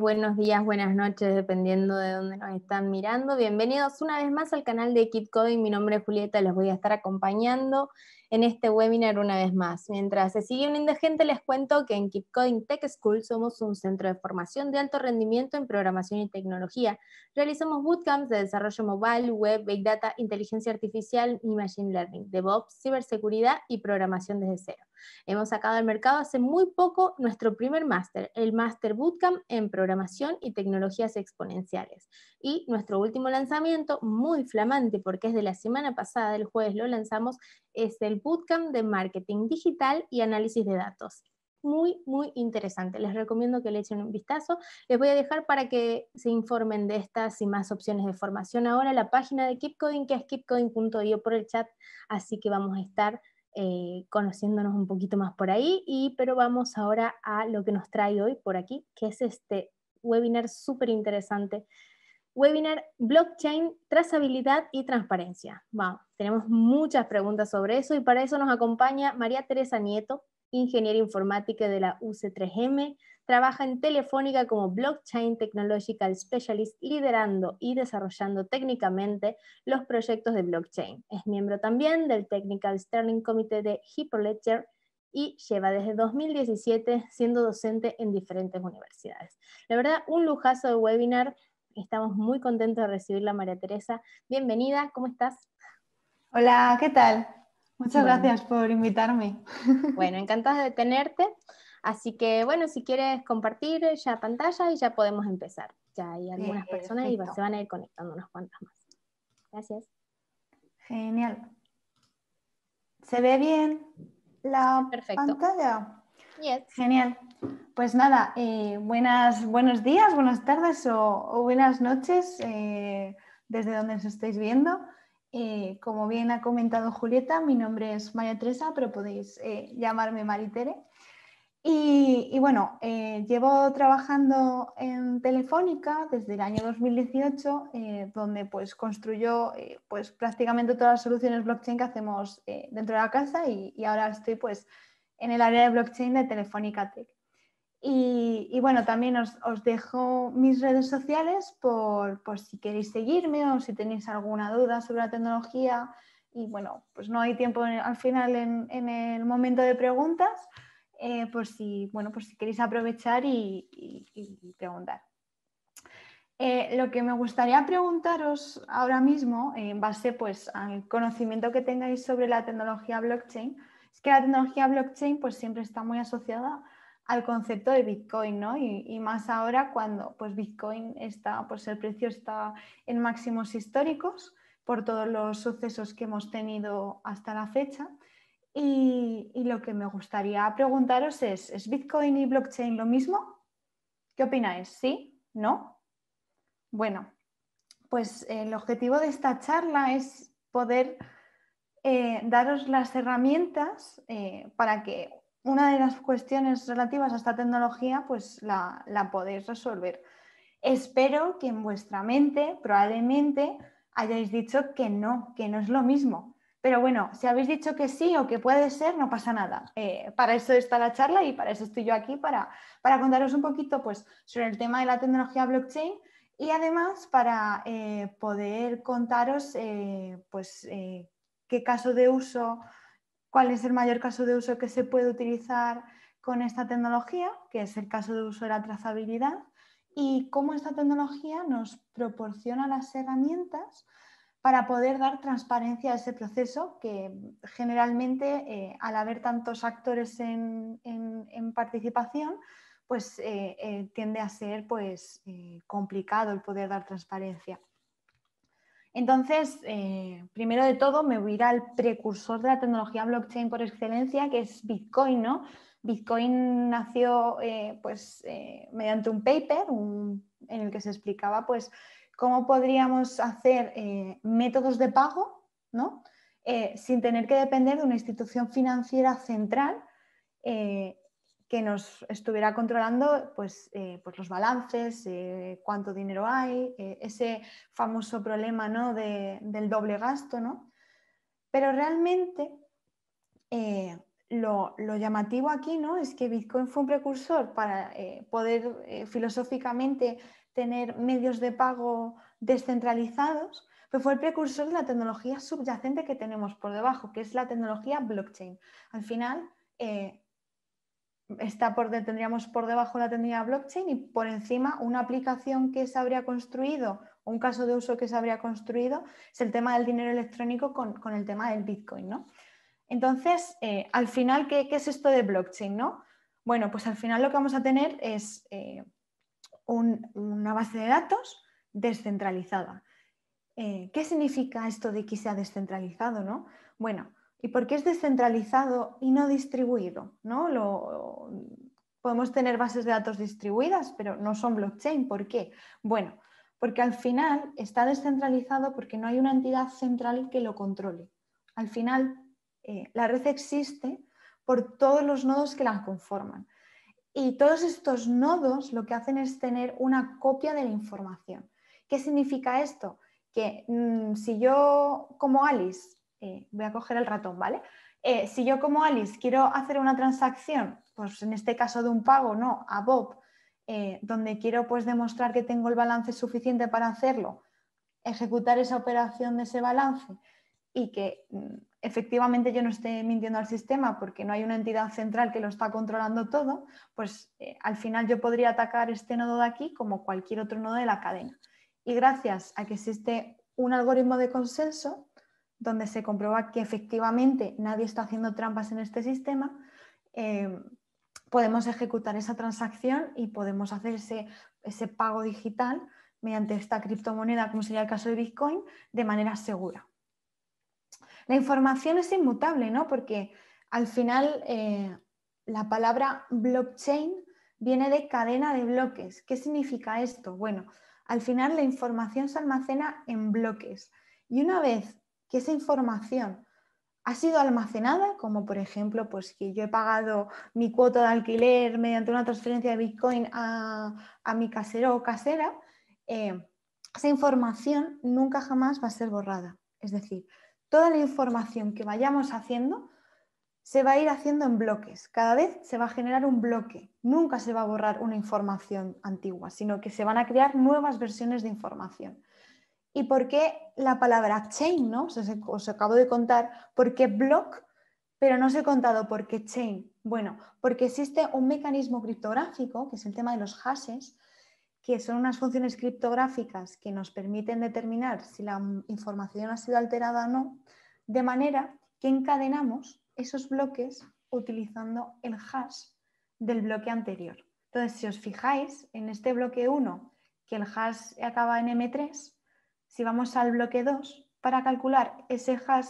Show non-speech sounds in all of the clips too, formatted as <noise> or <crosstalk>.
buenos días, buenas noches, dependiendo de dónde nos están mirando. Bienvenidos una vez más al canal de Coding. Mi nombre es Julieta, los voy a estar acompañando en este webinar una vez más. Mientras se sigue un gente, les cuento que en Keep Tech School somos un centro de formación de alto rendimiento en programación y tecnología. Realizamos bootcamps de desarrollo mobile, web, big data, inteligencia artificial y machine learning, DevOps, ciberseguridad y programación desde cero. Hemos sacado al mercado hace muy poco nuestro primer máster, el master Bootcamp en Programación y Tecnologías Exponenciales. Y nuestro último lanzamiento, muy flamante porque es de la semana pasada, el jueves lo lanzamos, es el Bootcamp de Marketing Digital y Análisis de Datos. Muy, muy interesante. Les recomiendo que le echen un vistazo. Les voy a dejar para que se informen de estas y más opciones de formación ahora la página de KeepCoding, que es keepcoding.io por el chat. Así que vamos a estar eh, conociéndonos un poquito más por ahí. Y, pero vamos ahora a lo que nos trae hoy por aquí, que es este webinar súper interesante webinar Blockchain, Trazabilidad y Transparencia. Wow, tenemos muchas preguntas sobre eso y para eso nos acompaña María Teresa Nieto, ingeniera informática de la UC3M, trabaja en Telefónica como Blockchain Technological Specialist, liderando y desarrollando técnicamente los proyectos de blockchain. Es miembro también del Technical Sterling Committee de Hyperledger y lleva desde 2017 siendo docente en diferentes universidades. La verdad, un lujazo de webinar Estamos muy contentos de recibirla, María Teresa. Bienvenida, ¿cómo estás? Hola, ¿qué tal? Muchas gracias por invitarme. Bueno, <laughs> encantada de tenerte. Así que, bueno, si quieres compartir ya pantalla y ya podemos empezar. Ya hay algunas personas y se van a ir conectando unas cuantas más. Gracias. Genial. ¿Se ve bien la Perfecto. pantalla? Genial. Pues nada, eh, buenas, buenos días, buenas tardes o, buenas noches eh, desde donde os estáis viendo. Eh, como bien ha comentado Julieta, mi nombre es María Teresa, pero podéis llamarme Maritere. Y, bueno, llevo trabajando en Telefónica desde el año 2018, donde pues construyó pues prácticamente todas las soluciones blockchain que hacemos dentro de la casa y ahora estoy pues en el área de blockchain de Telefónica Tech. Y, bueno, también os, dejo mis redes sociales por, si queréis seguirme o si tenéis alguna duda sobre la tecnología. Y bueno, pues no hay tiempo al final en, el momento de preguntas, eh, por, si, queréis aprovechar y, preguntar. Eh, lo que me gustaría preguntaros ahora mismo, eh, en base pues, al conocimiento que tengáis sobre la tecnología blockchain, es que la tecnología blockchain pues siempre está muy asociada al concepto de Bitcoin, ¿no? Y, más ahora cuando pues Bitcoin está, pues el precio está en máximos históricos por todos los sucesos que hemos tenido hasta la fecha. Y, y lo que me gustaría preguntaros es, ¿es Bitcoin y blockchain lo mismo? ¿Qué opináis? ¿Sí? ¿No? Bueno, pues el objetivo de esta charla es poder eh, daros las herramientas eh, para que una de las cuestiones relativas a esta tecnología pues la, la podéis resolver. Espero que en vuestra mente probablemente hayáis dicho que no, que no es lo mismo. Pero bueno, si habéis dicho que sí o que puede ser, no pasa nada. Eh, para eso está la charla y para eso estoy yo aquí, para, para contaros un poquito pues, sobre el tema de la tecnología blockchain y además para poder contaros pues, qué caso de uso, cuál es el mayor caso de uso que se puede utilizar con esta tecnología, que es el caso de uso de la trazabilidad, y cómo esta tecnología nos proporciona las herramientas para poder dar transparencia a ese proceso que generalmente eh, al haber tantos actores en, participación, pues eh, eh, tiende a ser pues, complicado el poder dar transparencia. Entonces, eh, primero de todo, me voy el precursor de la tecnología blockchain por excelencia, que es Bitcoin, ¿no? Bitcoin nació eh, pues, eh, mediante un paper en el que se explicaba pues, cómo podríamos hacer métodos de pago ¿no? sin tener que depender de una institución financiera central que nos estuviera controlando pues, eh, pues los balances, eh, cuánto dinero hay, eh, ese famoso problema del doble gasto. Pero realmente lo, llamativo aquí ¿no? es que Bitcoin fue un precursor para poder filosóficamente tener medios de pago descentralizados, pero fue el precursor de la tecnología subyacente que tenemos por debajo, que es la tecnología blockchain. Al final, está por, tendríamos por debajo la tecnología blockchain y por encima una aplicación que se habría construido, un caso de uso que se habría construido, es el tema del dinero electrónico con, el tema del Bitcoin. ¿no? Entonces, eh, al final, ¿qué, es esto de blockchain? Bueno, pues al final lo que vamos a tener es eh, una base de datos descentralizada. Eh, ¿Qué significa esto de que sea descentralizado? ¿no? Bueno, y qué es descentralizado y no distribuido. ¿no? podemos tener bases de datos distribuidas, pero no son blockchain. ¿Por qué? Bueno, porque al final está descentralizado porque no hay una entidad central que lo controle. Al final, eh, la red existe por todos los nodos que la conforman. Y todos estos nodos lo que hacen es tener una copia de la información. ¿Qué significa esto? Que mm, si yo, como Alice, eh, voy a coger el ratón, ¿vale? Eh, si yo como Alice quiero hacer una transacción, pues en este caso de un pago, no, a Bob, eh, donde quiero pues demostrar que tengo el balance suficiente para hacerlo, ejecutar esa operación de ese balance y que mm, efectivamente yo no esté mintiendo al sistema porque no hay una entidad central que lo está controlando todo, pues al final yo podría atacar este nodo de aquí como cualquier otro nodo de la cadena. Y gracias a que existe un algoritmo de consenso, donde se comprueba que efectivamente nadie está haciendo trampas en este sistema, eh, podemos ejecutar esa transacción y podemos hacer ese, pago digital mediante esta criptomoneda, como sería el caso de Bitcoin, de manera segura. La información es inmutable, ¿no? Porque al final eh, la palabra blockchain viene de cadena de bloques. ¿Qué significa esto? Bueno, al final la información se almacena en bloques. Y una vez que esa información ha sido almacenada, como por ejemplo, pues que yo he pagado mi cuota de alquiler mediante una transferencia de Bitcoin a, mi casero o casera, eh, esa información nunca jamás va a ser borrada. Es decir, toda la información que vayamos haciendo se va a ir haciendo en bloques. Cada vez se va a generar un bloque. Nunca se va a borrar una información antigua, sino que se van a crear nuevas versiones de información y por qué la palabra chain, ¿no? os acabo de contar por qué block, pero no os he contado por qué chain. Bueno, porque existe un mecanismo criptográfico, que es el tema de los hashes, que son unas funciones criptográficas que nos permiten determinar si la información ha sido alterada o no, de manera que encadenamos esos bloques utilizando el hash del bloque anterior. Entonces, si os fijáis en este bloque 1, que el hash acaba en M3, si vamos al bloque 2, para calcular ese hash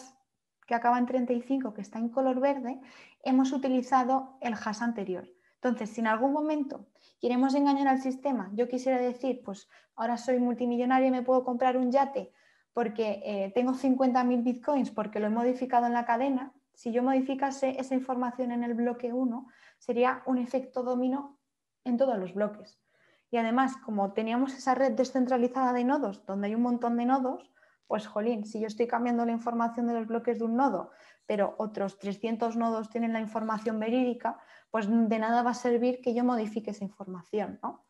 que acaba en 35, que está en color verde, hemos utilizado el hash anterior. Entonces, si en algún momento queremos engañar al sistema, yo quisiera decir, pues ahora soy multimillonario y me puedo comprar un yate porque eh, tengo 50.000 bitcoins porque lo he modificado en la cadena, si yo modificase esa información en el bloque 1, sería un efecto dominó en todos los bloques. Y además, como teníamos esa red descentralizada de nodos, donde hay un montón de nodos, pues jolín, si yo estoy cambiando la información de los bloques de un nodo, pero otros 300 nodos tienen la información verídica, pues de nada va a servir que yo modifique esa información. ¿no?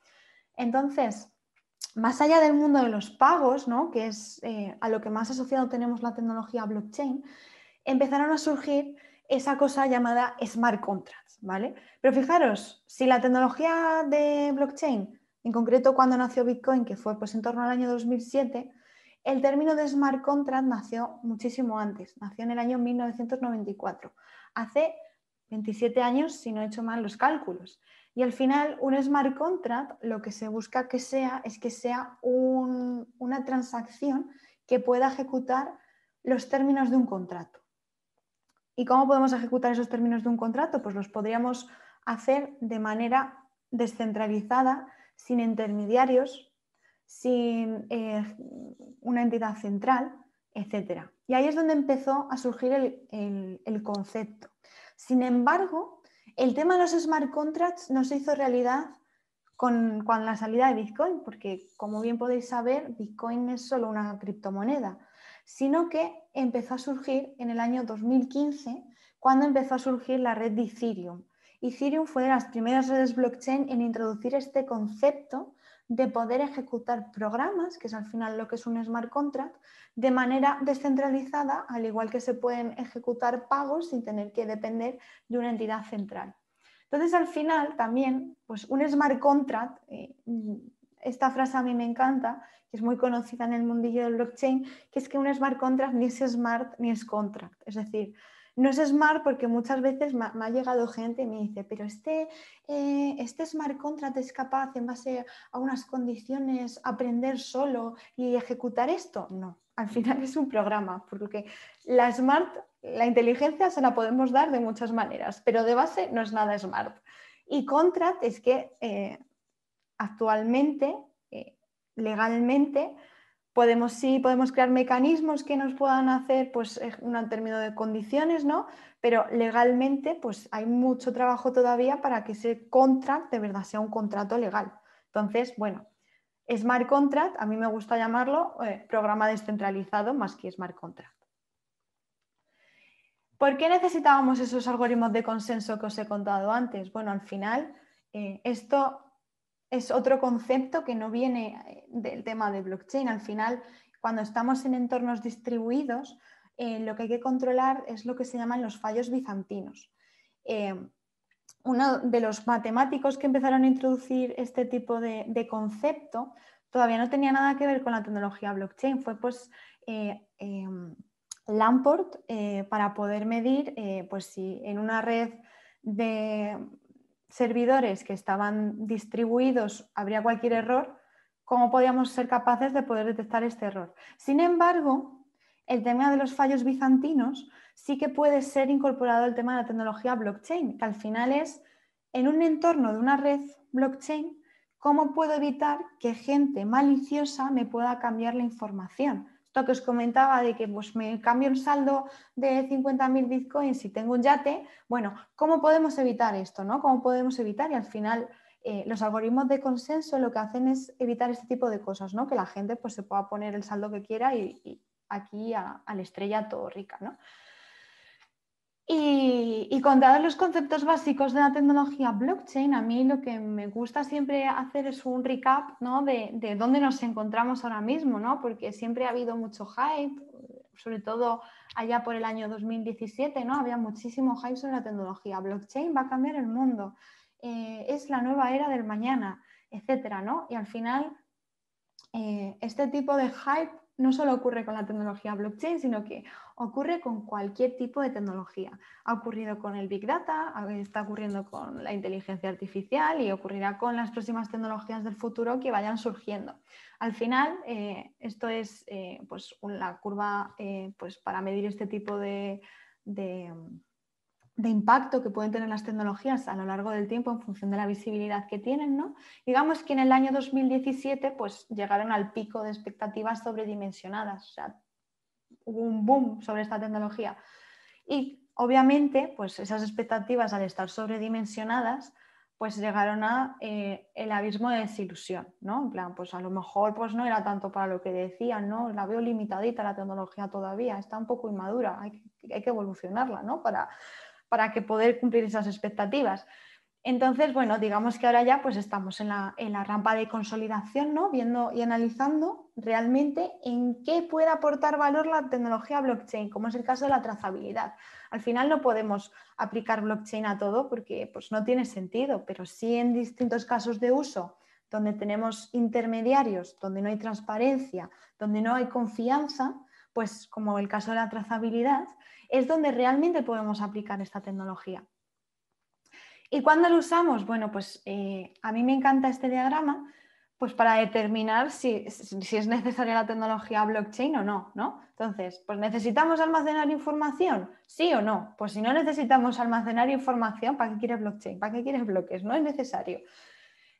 Entonces, más allá del mundo de los pagos, ¿no? que es eh, a lo que más asociado tenemos la tecnología blockchain, empezaron a surgir esa cosa llamada smart contracts. ¿vale? Pero fijaros, si la tecnología de blockchain en concreto cuando nació Bitcoin, que fue pues en torno al año 2007, el término de smart contract nació muchísimo antes, nació en el año 1994, hace 27 años si no he hecho mal los cálculos. Y al final, un smart contract lo que se busca que sea es que sea una transacción que pueda ejecutar los términos de un contrato. ¿Y cómo podemos ejecutar esos términos de un contrato? Pues los podríamos hacer de manera descentralizada sin intermediarios, sin eh, una entidad central, etc. Y ahí es donde empezó a surgir el, concepto. Sin embargo, el tema de los smart contracts no se hizo realidad con, con, la salida de Bitcoin, porque como bien podéis saber, Bitcoin no es solo una criptomoneda, sino que empezó a surgir en el año 2015, cuando empezó a surgir la red de Ethereum. Ethereum fue de las primeras redes blockchain en introducir este concepto de poder ejecutar programas, que es al final lo que es un smart contract, de manera descentralizada, al igual que se pueden ejecutar pagos sin tener que depender de una entidad central. Entonces, al final, también, pues un smart contract, eh, esta frase a mí me encanta, que es muy conocida en el mundillo del blockchain, que es que un smart contract ni es smart ni es contract. Es decir, no es smart porque muchas veces me, ha llegado gente y me dice, pero este, eh, este, smart contract es capaz en base a unas condiciones aprender solo y ejecutar esto. No, al final es un programa, porque la smart, la inteligencia se la podemos dar de muchas maneras, pero de base no es nada smart. Y contract es que eh, actualmente, eh, legalmente, podemos sí, podemos crear mecanismos que nos puedan hacer pues, eh, un término de condiciones, ¿no? Pero legalmente pues, hay mucho trabajo todavía para que ese contract de verdad sea un contrato legal. Entonces, bueno, smart contract, a mí me gusta llamarlo eh, programa descentralizado más que smart contract. ¿Por qué necesitábamos esos algoritmos de consenso que os he contado antes? Bueno, al final, eh, esto es otro concepto que no viene eh, del tema de blockchain. Al final, cuando estamos en entornos distribuidos, eh, lo que hay que controlar es lo que se llaman los fallos bizantinos. Eh, uno de los matemáticos que empezaron a introducir este tipo de, concepto todavía no tenía nada que ver con la tecnología blockchain, fue pues em, Lamport para poder medir pues si en una red de servidores que estaban distribuidos habría cualquier error, ¿cómo podíamos ser capaces de poder detectar este error? Sin embargo, el tema de los fallos bizantinos sí que puede ser incorporado al tema de la tecnología blockchain, que al final es, en un entorno de una red blockchain, ¿cómo puedo evitar que gente maliciosa me pueda cambiar la información? Lo que os comentaba de que pues, me cambio un saldo de 50.000 bitcoins y tengo un yate, bueno, ¿cómo podemos evitar esto? ¿no? ¿Cómo podemos evitar? Y al final eh, los algoritmos de consenso lo que hacen es evitar este tipo de cosas, ¿no? que la gente pues, se pueda poner el saldo que quiera y, aquí a, a, la estrella todo rica. ¿no? Y, y, con todos los conceptos básicos de la tecnología blockchain, a mí lo que me gusta siempre hacer es un recap de, dónde nos encontramos ahora mismo, ¿no? porque siempre ha habido mucho hype, sobre todo allá por el año 2017, ¿no? había muchísimo hype sobre la tecnología. Blockchain va a cambiar el mundo, eh, es la nueva era del mañana, etc. Y al final, eh, este tipo de hype no solo ocurre con la tecnología blockchain, sino que ocurre con cualquier tipo de tecnología. Ha ocurrido con el Big Data, está ocurriendo con la inteligencia artificial y ocurrirá con las próximas tecnologías del futuro que vayan surgiendo. Al final, eh, esto es eh, pues, la curva eh, pues, para medir este tipo de de impacto que pueden tener las tecnologías a lo largo del tiempo en función de la visibilidad que tienen, Digamos que en el año 2017 pues llegaron al pico de expectativas sobredimensionadas, o sea, hubo un boom sobre esta tecnología. Y obviamente, pues esas expectativas al estar sobredimensionadas, pues llegaron a eh, el abismo de desilusión, pues a lo mejor pues no era tanto para lo que decían, ¿no? La veo limitadita la tecnología todavía, está un poco inmadura, hay que, evolucionarla, ¿no? Para, para que poder cumplir esas expectativas. Entonces, bueno, digamos que ahora ya pues estamos en la, rampa de consolidación, ¿no? Viendo y analizando realmente en qué puede aportar valor la tecnología blockchain, como es el caso de la trazabilidad. Al final no podemos aplicar blockchain a todo porque pues, no tiene sentido, pero sí en distintos casos de uso donde tenemos intermediarios, donde no hay transparencia, donde no hay confianza, pues como el caso de la trazabilidad, es donde realmente podemos aplicar esta tecnología. ¿Y cuándo lo usamos? Bueno, pues eh, a mí me encanta este diagrama pues para determinar si, es necesaria la tecnología blockchain o no, Entonces, pues necesitamos almacenar información, sí o no. Pues si no necesitamos almacenar información, ¿para qué quieres blockchain? ¿Para qué quieres bloques? No es necesario.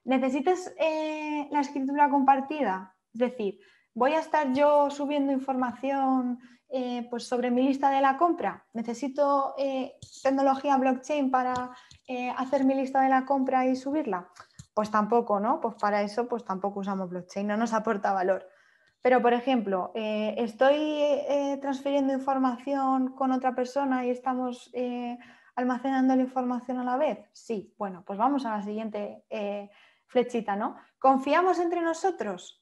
¿Necesitas eh, la escritura compartida? Es decir, ¿Voy a estar yo subiendo información eh, pues sobre mi lista de la compra? ¿Necesito eh, tecnología blockchain para eh, hacer mi lista de la compra y subirla? Pues tampoco, ¿no? Pues para eso pues tampoco usamos blockchain, no nos aporta valor. Pero, por ejemplo, estoy transfiriendo información con otra persona y estamos almacenando la información a la vez. Sí, bueno, pues vamos a la siguiente flechita, ¿no? ¿Confiamos entre nosotros?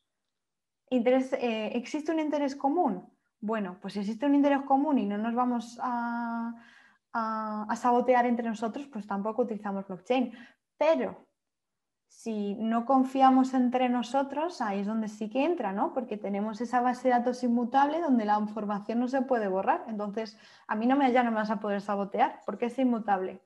Interés, eh, ¿Existe un interés común? Bueno, pues si existe un interés común y no nos vamos a, sabotear entre nosotros, pues tampoco utilizamos blockchain. Pero si no confiamos entre nosotros, ahí es donde sí que entra, ¿no? Porque tenemos esa base de datos inmutable donde la información no se puede borrar. Entonces, a mí no me, ya no vas a poder sabotear porque es inmutable.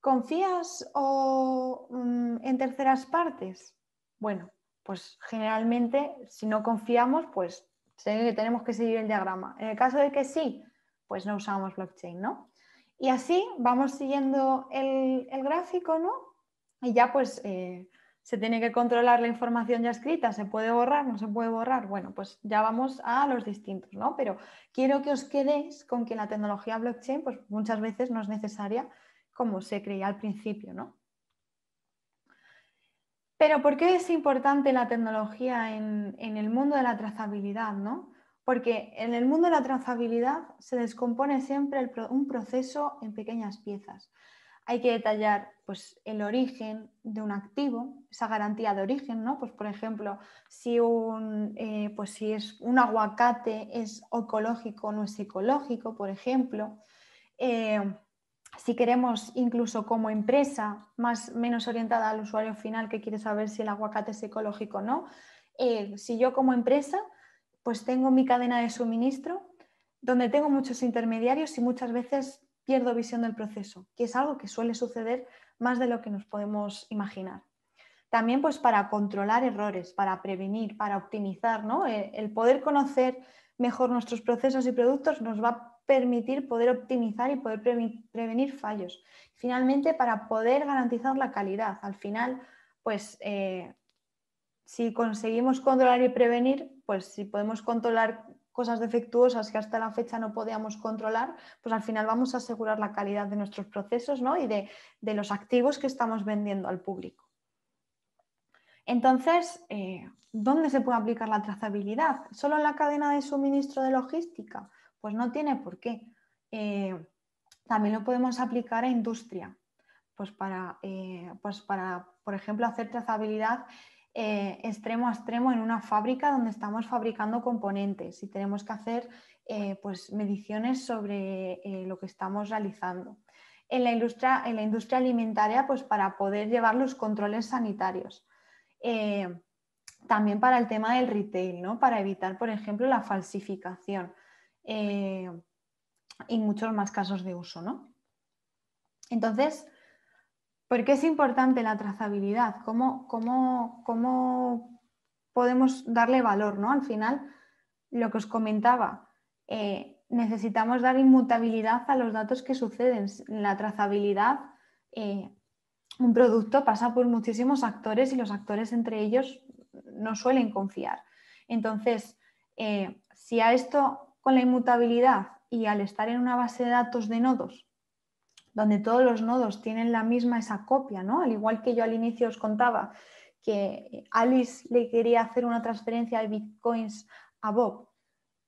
¿Confías mm, en terceras partes? Bueno, pues generalmente si no confiamos, pues tenemos que seguir el diagrama. En el caso de que sí, pues no usamos blockchain, ¿no? Y así vamos siguiendo el, el gráfico, ¿no? Y ya pues eh, se tiene que controlar la información ya escrita, se puede borrar, no se puede borrar. Bueno, pues ya vamos a los distintos, ¿no? Pero quiero que os quedéis con que la tecnología blockchain pues muchas veces no es necesaria como se creía al principio, ¿no? Pero ¿por qué es importante la tecnología en, el mundo de la trazabilidad? ¿no? Porque en el mundo de la trazabilidad se descompone siempre un proceso en pequeñas piezas. Hay que detallar pues, el origen de un activo, esa garantía de origen, ¿no? Pues, por ejemplo, si, un, eh, pues, si es un aguacate es ecológico o no es ecológico, por ejemplo. Eh, si queremos incluso como empresa más menos orientada al usuario final que quiere saber si el aguacate es ecológico o no, eh, si yo como empresa pues tengo mi cadena de suministro donde tengo muchos intermediarios y muchas veces pierdo visión del proceso, que es algo que suele suceder más de lo que nos podemos imaginar. También pues para controlar errores, para prevenir, para optimizar, ¿no? Eh, el poder conocer mejor nuestros procesos y productos nos va permitir poder optimizar y poder prevenir fallos. Finalmente, para poder garantizar la calidad. Al final, pues eh, si conseguimos controlar y prevenir, pues si podemos controlar cosas defectuosas que hasta la fecha no podíamos controlar, pues al final vamos a asegurar la calidad de nuestros procesos ¿no? y de, los activos que estamos vendiendo al público. Entonces, eh, ¿dónde se puede aplicar la trazabilidad? ¿Solo en la cadena de suministro de logística? Pues no tiene por qué. Eh, también lo podemos aplicar a industria, pues para, eh, pues por ejemplo, hacer trazabilidad eh, extremo a extremo en una fábrica donde estamos fabricando componentes y tenemos que hacer pues mediciones sobre lo que estamos realizando. En la, industria, en la industria alimentaria, pues para poder llevar los controles sanitarios también para el tema del retail, ¿no? para evitar, por ejemplo, la falsificación eh, y muchos más casos de uso, ¿no? Entonces, ¿por qué es importante la trazabilidad? ¿Cómo, podemos darle valor, ¿no? Al final, lo que os comentaba, eh, necesitamos dar inmutabilidad a los datos que suceden. la trazabilidad, eh, un producto pasa por muchísimos actores y los actores entre ellos no suelen confiar. Entonces, eh, si a esto con la inmutabilidad y al estar en una base de datos de nodos, donde todos los nodos tienen la misma esa copia, ¿no? Al igual que yo al inicio os contaba que Alice le quería hacer una transferencia de bitcoins a Bob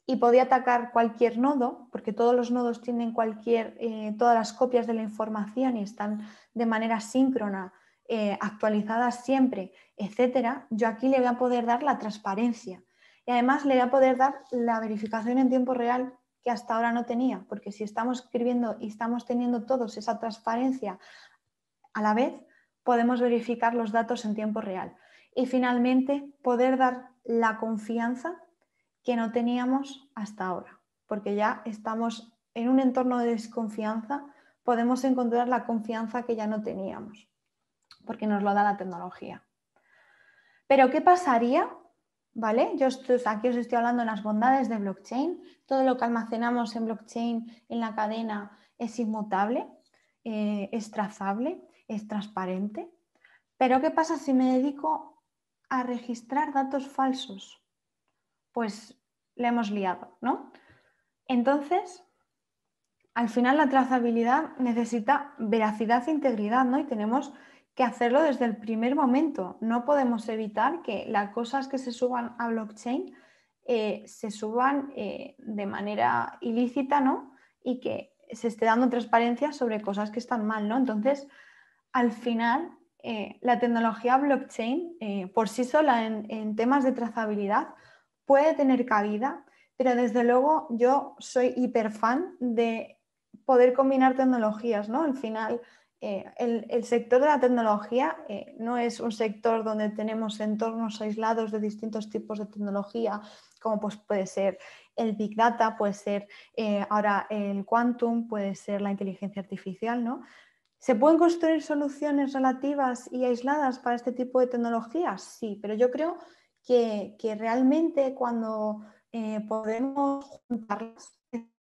y podía atacar cualquier nodo, porque todos los nodos tienen cualquier, eh, todas las copias de la información y están de manera síncrona, eh, actualizadas siempre, etcétera, yo aquí le voy a poder dar la transparencia y además le voy a poder dar la verificación en tiempo real que hasta ahora no tenía, porque si estamos escribiendo y estamos teniendo todos esa transparencia a la vez, podemos verificar los datos en tiempo real. Y finalmente, poder dar la confianza que no teníamos hasta ahora, porque ya estamos en un entorno de desconfianza, podemos encontrar la confianza que ya no teníamos, porque nos lo da la tecnología. Pero, ¿qué pasaría ¿Vale? Yo aquí os estoy hablando de las bondades de blockchain. Todo lo que almacenamos en blockchain, en la cadena, es inmutable, eh, es trazable, es transparente. Pero ¿qué pasa si me dedico a registrar datos falsos? Pues le hemos liado, ¿no? Entonces, al final la trazabilidad necesita veracidad e integridad, ¿no? Y tenemos que hacerlo desde el primer momento. No podemos evitar que las cosas que se suban a blockchain eh, se suban eh, de manera ilícita, ¿no? Y que se esté dando transparencia sobre cosas que están mal, ¿no? Entonces, al final, eh, la tecnología blockchain por sí sola en, en temas de trazabilidad puede tener cabida, pero desde luego yo soy hiperfan de poder combinar tecnologías, ¿no? Al final, eh, el, sector de la tecnología eh, no es un sector donde tenemos entornos aislados de distintos tipos de tecnología, como pues puede ser el Big Data, puede ser eh, ahora el Quantum, puede ser la inteligencia artificial, ¿no? ¿Se pueden construir soluciones relativas y aisladas para este tipo de tecnologías? Sí, pero yo creo que, que realmente cuando podemos juntarlas,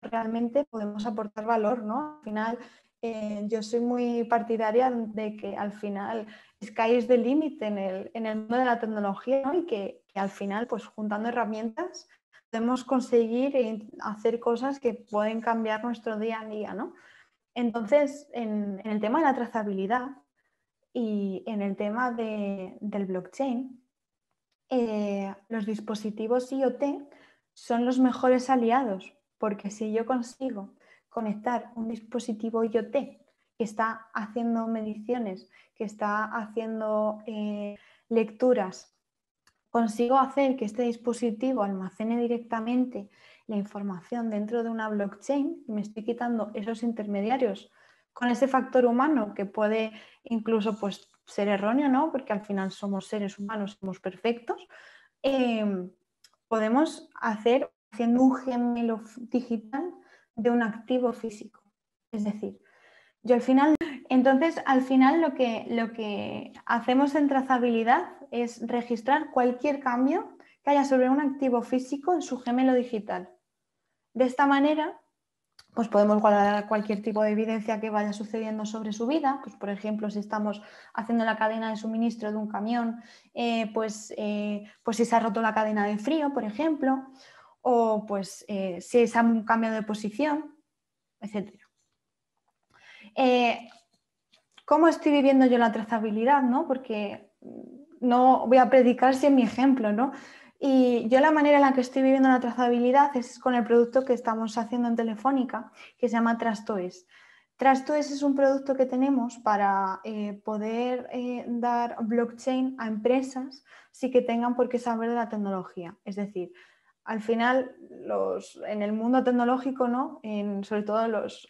realmente podemos aportar valor, ¿no? Al final eh, yo soy muy partidaria de que al final escáis de límite en el, en el mundo de la tecnología y que, al final, pues juntando herramientas, podemos conseguir eh, hacer cosas que pueden cambiar nuestro día a día, Entonces, en, el tema de la trazabilidad y en el tema del blockchain, eh, los dispositivos IoT son los mejores aliados, porque si yo consigo conectar un dispositivo IoT que está haciendo mediciones, que está haciendo eh, lecturas, consigo hacer que este dispositivo almacene directamente la información dentro de una blockchain, y me estoy quitando esos intermediarios con ese factor humano que puede incluso pues, ser erróneo, ¿no? porque al final somos seres humanos, somos perfectos, eh, podemos hacer, haciendo un gemelo digital, de un activo físico. Es decir, yo al final, entonces al final lo que, lo que hacemos en trazabilidad es registrar cualquier cambio que haya sobre un activo físico en su gemelo digital. De esta manera, pues podemos guardar cualquier tipo de evidencia que vaya sucediendo sobre su vida, pues por ejemplo si estamos haciendo la cadena de suministro de un camión, eh, pues, eh, pues si se ha roto la cadena de frío, por ejemplo, o pues eh, si es un cambio de posición, etc. Eh, ¿Cómo estoy viviendo yo la trazabilidad? ¿no? Porque no voy a predicar si mi ejemplo, ¿no? Y yo la manera en la que estoy viviendo la trazabilidad es con el producto que estamos haciendo en Telefónica, que se llama Trastoes. Trastoes es un producto que tenemos para eh, poder dar blockchain a empresas si que tengan por qué saber de la tecnología. Es decir, al final, en el mundo tecnológico, ¿no? sobre todo los,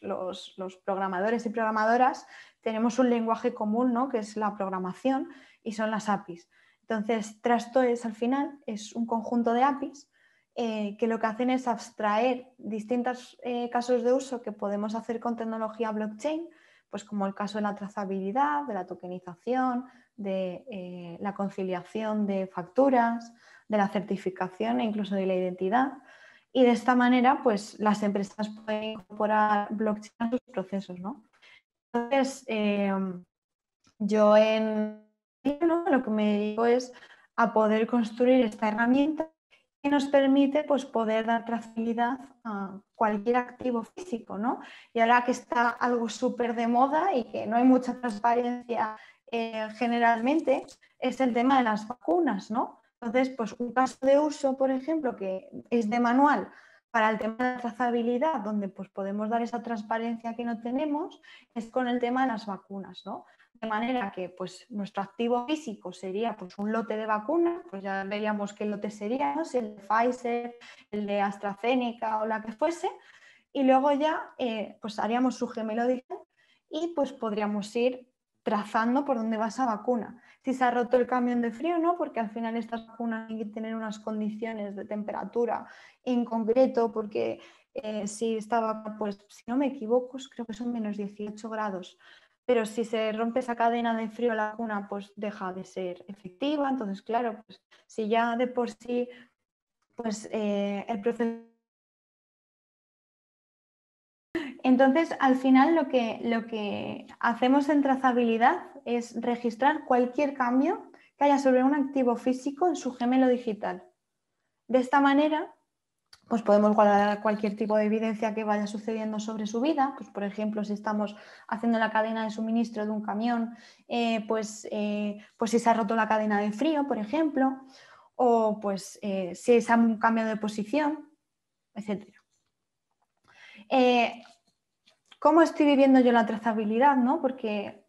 programadores y programadoras, tenemos un lenguaje común, ¿no? que es la programación, y son las APIs. Entonces, Trasto es, al final es un conjunto de APIs eh, que lo que hacen es abstraer distintos eh, casos de uso que podemos hacer con tecnología blockchain, pues como el caso de la trazabilidad, de la tokenización, de eh, la conciliación de facturas, de la certificación e incluso de la identidad. Y de esta manera, pues las empresas pueden incorporar blockchain a sus procesos, ¿no? Entonces, em, yo en lo que me dedico es a poder construir esta herramienta que nos permite pues, poder dar trazabilidad a cualquier activo físico, ¿no? Y ahora que está algo súper de moda y que no hay mucha transparencia eh, generalmente, es el tema de las vacunas, ¿no? Entonces, pues un caso de uso, por ejemplo, que es de manual para el tema de la trazabilidad, donde pues podemos dar esa transparencia que no tenemos, es con el tema de las vacunas, ¿no? De manera que pues nuestro activo físico sería pues un lote de vacunas, pues ya veríamos qué lote sería, si el de Pfizer, el de AstraZeneca o la que fuese, y luego ya eh, pues haríamos su gemelo y pues podríamos ir trazando por dónde va esa vacuna. Si se ha roto el camión de frío, no, porque al final estas vacunas tienen que tener unas condiciones de temperatura en concreto, porque eh, si estaba, pues si no me equivoco, creo que son menos 18 grados. Pero si se rompe esa cadena de frío la vacuna, pues deja de ser efectiva. Entonces, claro, pues si ya de por sí, pues eh, el proceso Entonces, al final lo que, hacemos en trazabilidad es registrar cualquier cambio que haya sobre un activo físico en su gemelo digital. De esta manera, pues podemos guardar cualquier tipo de evidencia que vaya sucediendo sobre su vida, pues, por ejemplo si estamos haciendo la cadena de suministro de un camión, eh, pues, eh, pues, si se ha roto la cadena de frío, por ejemplo, o pues eh, si se un cambio de posición, etc cómo estoy viviendo yo la trazabilidad, ¿no? Porque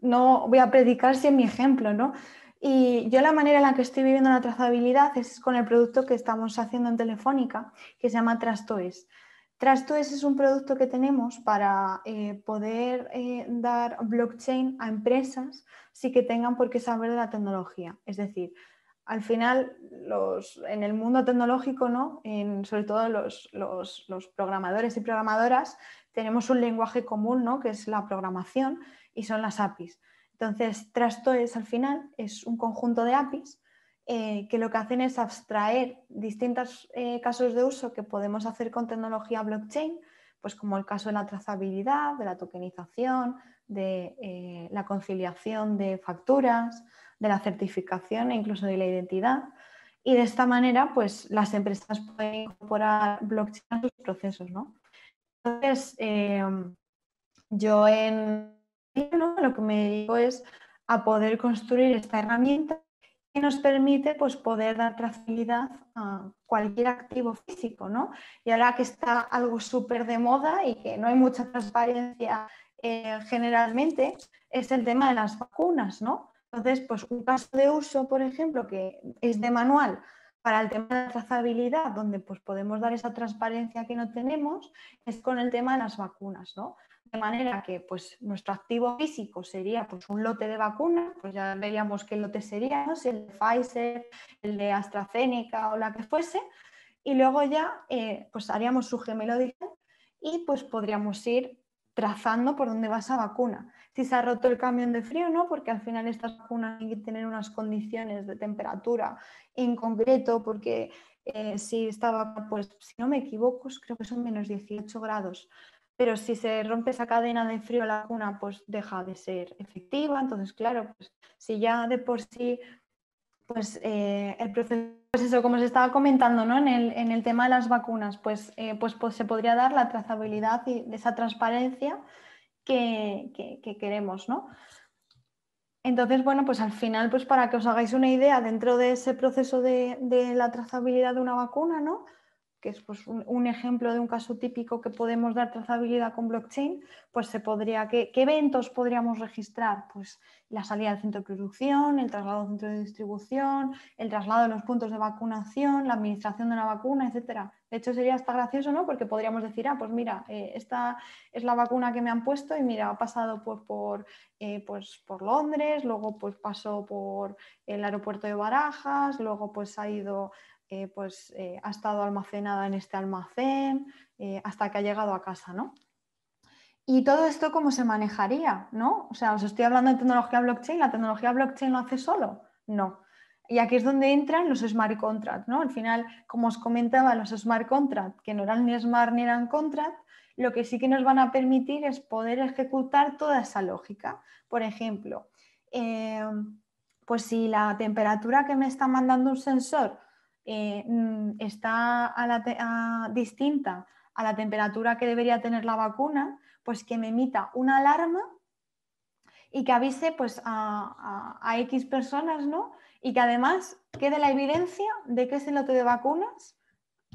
no voy a predicar sin mi ejemplo, ¿no? Y yo la manera en la que estoy viviendo la trazabilidad es con el producto que estamos haciendo en Telefónica, que se llama Trastoes. Trastoes es un producto que tenemos para eh, poder eh, dar blockchain a empresas sí que tengan por qué saber de la tecnología. Es decir, al final, los, en el mundo tecnológico, sobre todo los programadores y programadoras, tenemos un lenguaje común, ¿no? que es la programación, y son las APIs. Entonces, Trasto es, al final es un conjunto de APIs eh, que lo que hacen es abstraer distintos eh, casos de uso que podemos hacer con tecnología blockchain, pues como el caso de la trazabilidad, de la tokenización, de eh, la conciliación de facturas, de la certificación e incluso de la identidad. Y de esta manera, pues las empresas pueden incorporar blockchain a sus procesos, ¿no? Entonces, em, yo en lo que me dedico es a poder construir esta herramienta que nos permite pues, poder dar trazabilidad a cualquier activo físico. ¿no? Y ahora que está algo súper de moda y que no hay mucha transparencia eh, generalmente, es el tema de las vacunas. ¿no? Entonces, pues un caso de uso, por ejemplo, que es de manual, para el tema de la trazabilidad, donde pues, podemos dar esa transparencia que no tenemos, es con el tema de las vacunas, ¿no? De manera que pues, nuestro activo físico sería pues, un lote de vacunas, pues ya veríamos qué lote sería, si el de Pfizer, el de AstraZeneca o la que fuese, y luego ya eh, pues, haríamos su gemelo y pues podríamos ir trazando por dónde va esa vacuna. Si se ha roto el camión de frío, ¿no? Porque al final estas vacunas tienen que tener unas condiciones de temperatura en concreto, porque eh, si estaba, pues si no me equivoco, creo que son menos 18 grados. Pero si se rompe esa cadena de frío la vacuna, pues deja de ser efectiva. Entonces, claro, pues si ya de por sí, pues eh, el proceso. Pues eso, como os estaba comentando, ¿no? En el, tema de las vacunas, pues, eh, pues, pues, se podría dar la trazabilidad y esa transparencia que, queremos, ¿no? Entonces, bueno, pues al final, pues para que os hagáis una idea, dentro de ese proceso de, de la trazabilidad de una vacuna, ¿no? que es pues, un, ejemplo de un caso típico que podemos dar trazabilidad con blockchain, pues se podría, ¿qué, eventos podríamos registrar? Pues la salida del centro de producción, el traslado al centro de distribución, el traslado de los puntos de vacunación, la administración de una vacuna, etc. De hecho, sería hasta gracioso, ¿no? Porque podríamos decir, ah, pues mira, eh, esta es la vacuna que me han puesto y mira, ha pasado pues, por, eh, pues, por Londres, luego pues pasó por el aeropuerto de Barajas, luego pues ha ido eh, pues eh, ha estado almacenada en este almacén eh, hasta que ha llegado a casa, ¿no? Y todo esto cómo se manejaría, ¿no? O sea, os estoy hablando de tecnología blockchain, la tecnología blockchain lo hace solo, no. Y aquí es donde entran los smart contracts, ¿no? Al final, como os comentaba, los smart contracts, que no eran ni smart ni eran contract, lo que sí que nos van a permitir es poder ejecutar toda esa lógica. Por ejemplo, pues si la temperatura que me está mandando un sensor eh, mm, está a la distinta a la temperatura que debería tener la vacuna, pues que me emita una alarma y que avise pues, a, X personas, ¿no? Y que además quede la evidencia de que ese lote de vacunas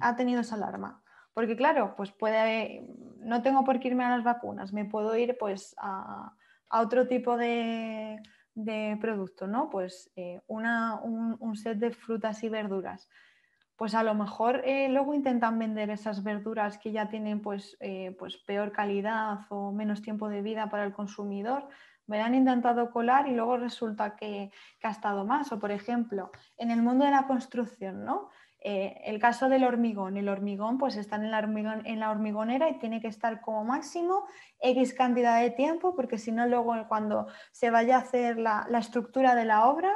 ha tenido esa alarma. Porque claro, pues puede, no tengo por qué irme a las vacunas, me puedo ir pues a otro tipo de, de producto, ¿no? Pues eh, una, un, set de frutas y verduras. Pues a lo mejor eh, luego intentan vender esas verduras que ya tienen pues, eh, pues peor calidad o menos tiempo de vida para el consumidor, me han intentado colar y luego resulta que, que, ha estado más. O, por ejemplo, en el mundo de la construcción, ¿no? Eh, el caso del hormigón, el hormigón pues está en la, hormigón, en la hormigonera y tiene que estar como máximo X cantidad de tiempo porque si no luego cuando se vaya a hacer la, estructura de la obra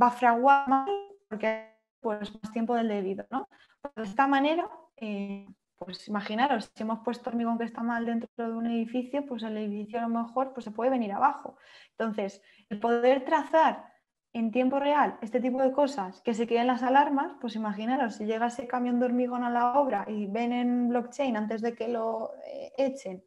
va a fraguar porque pues más tiempo del debido. ¿no? Pues, de esta manera, eh, pues imaginaros, si hemos puesto hormigón que está mal dentro de un edificio, pues el edificio a lo mejor pues, se puede venir abajo. Entonces, el poder trazar en tiempo real este tipo de cosas que se queden las alarmas, pues imaginaros, si llega ese camión de hormigón a la obra y ven en blockchain antes de que lo eh, echen,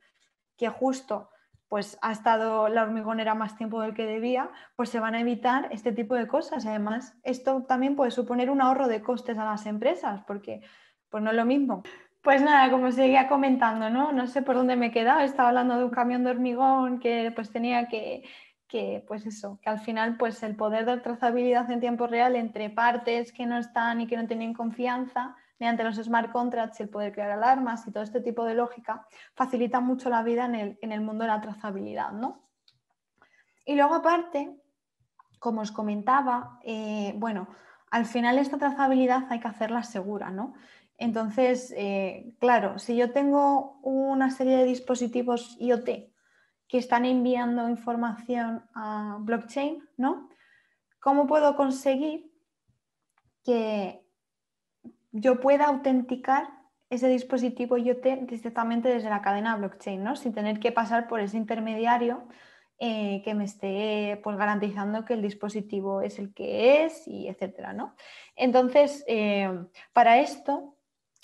que justo pues ha estado la hormigonera más tiempo del que debía, pues se van a evitar este tipo de cosas. Además, esto también puede suponer un ahorro de costes a las empresas, porque pues no es lo mismo. Pues nada, como seguía comentando, ¿no? No sé por dónde me he quedado. Estaba hablando de un camión de hormigón que pues tenía que que pues eso, que al final pues el poder de trazabilidad en tiempo real entre partes que no están y que no tienen confianza mediante los smart contracts y el poder crear alarmas y todo este tipo de lógica facilita mucho la vida en el, mundo de la trazabilidad, ¿no? Y luego aparte, como os comentaba, eh, bueno, al final esta trazabilidad hay que hacerla segura, ¿no? Entonces, eh, claro, si yo tengo una serie de dispositivos IoT que están enviando información a blockchain, ¿no? ¿Cómo puedo conseguir que yo pueda autenticar ese dispositivo IoT directamente desde la cadena blockchain, ¿no? Sin tener que pasar por ese intermediario eh, que me esté pues, garantizando que el dispositivo es el que es y etcétera, ¿no? Entonces, eh, para esto